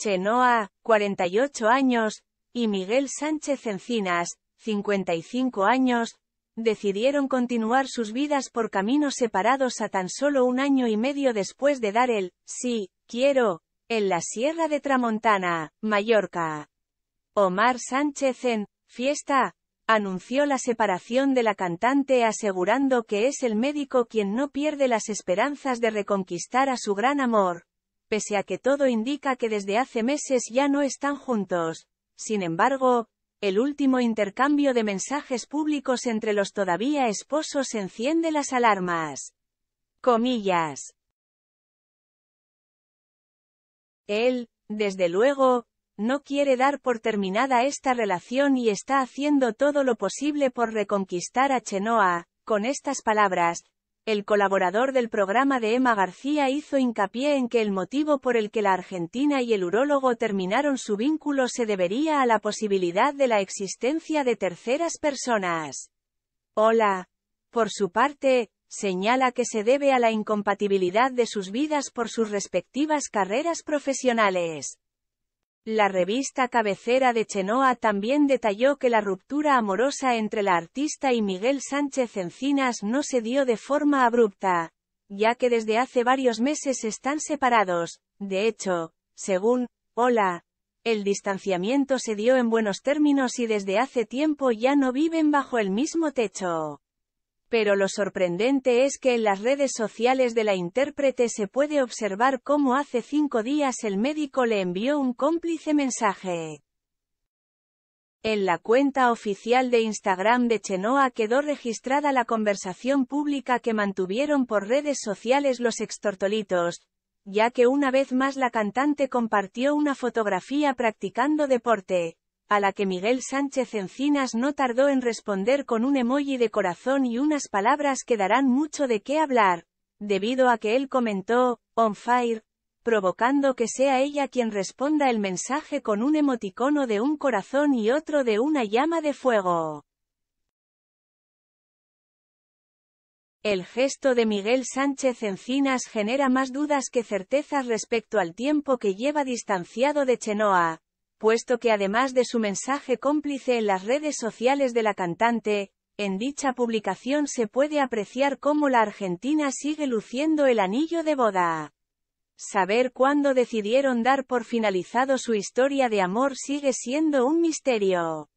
Chenoa, 48 años, y Miguel Sánchez Encinas, 55 años, decidieron continuar sus vidas por caminos separados a tan solo un año y medio después de dar el sí, quiero, en la Sierra de Tramontana, Mallorca. Omar Sánchez en Fiesta, anunció la separación de la cantante asegurando que es el médico quien no pierde las esperanzas de reconquistar a su gran amor pese a que todo indica que desde hace meses ya no están juntos. Sin embargo, el último intercambio de mensajes públicos entre los todavía esposos enciende las alarmas. Comillas. Él, desde luego, no quiere dar por terminada esta relación y está haciendo todo lo posible por reconquistar a Chenoa, con estas palabras, el colaborador del programa de Emma García hizo hincapié en que el motivo por el que la argentina y el urólogo terminaron su vínculo se debería a la posibilidad de la existencia de terceras personas. Hola. Por su parte, señala que se debe a la incompatibilidad de sus vidas por sus respectivas carreras profesionales. La revista cabecera de Chenoa también detalló que la ruptura amorosa entre la artista y Miguel Sánchez Encinas no se dio de forma abrupta, ya que desde hace varios meses están separados. De hecho, según Hola, el distanciamiento se dio en buenos términos y desde hace tiempo ya no viven bajo el mismo techo. Pero lo sorprendente es que en las redes sociales de la intérprete se puede observar cómo hace cinco días el médico le envió un cómplice mensaje. En la cuenta oficial de Instagram de Chenoa quedó registrada la conversación pública que mantuvieron por redes sociales los extortolitos, ya que una vez más la cantante compartió una fotografía practicando deporte, a la que Miguel Sánchez Encinas no tardó en responder con un emoji de corazón y unas palabras que darán mucho de qué hablar, debido a que él comentó, on fire, provocando que sea ella quien responda el mensaje con un emoticono de un corazón y otro de una llama de fuego. El gesto de Miguel Sánchez Encinas genera más dudas que certezas respecto al tiempo que lleva distanciado de Chenoa, puesto que además de su mensaje cómplice en las redes sociales de la cantante, en dicha publicación se puede apreciar cómo la Argentina sigue luciendo el anillo de boda. Saber cuándo decidieron dar por finalizado su historia de amor sigue siendo un misterio.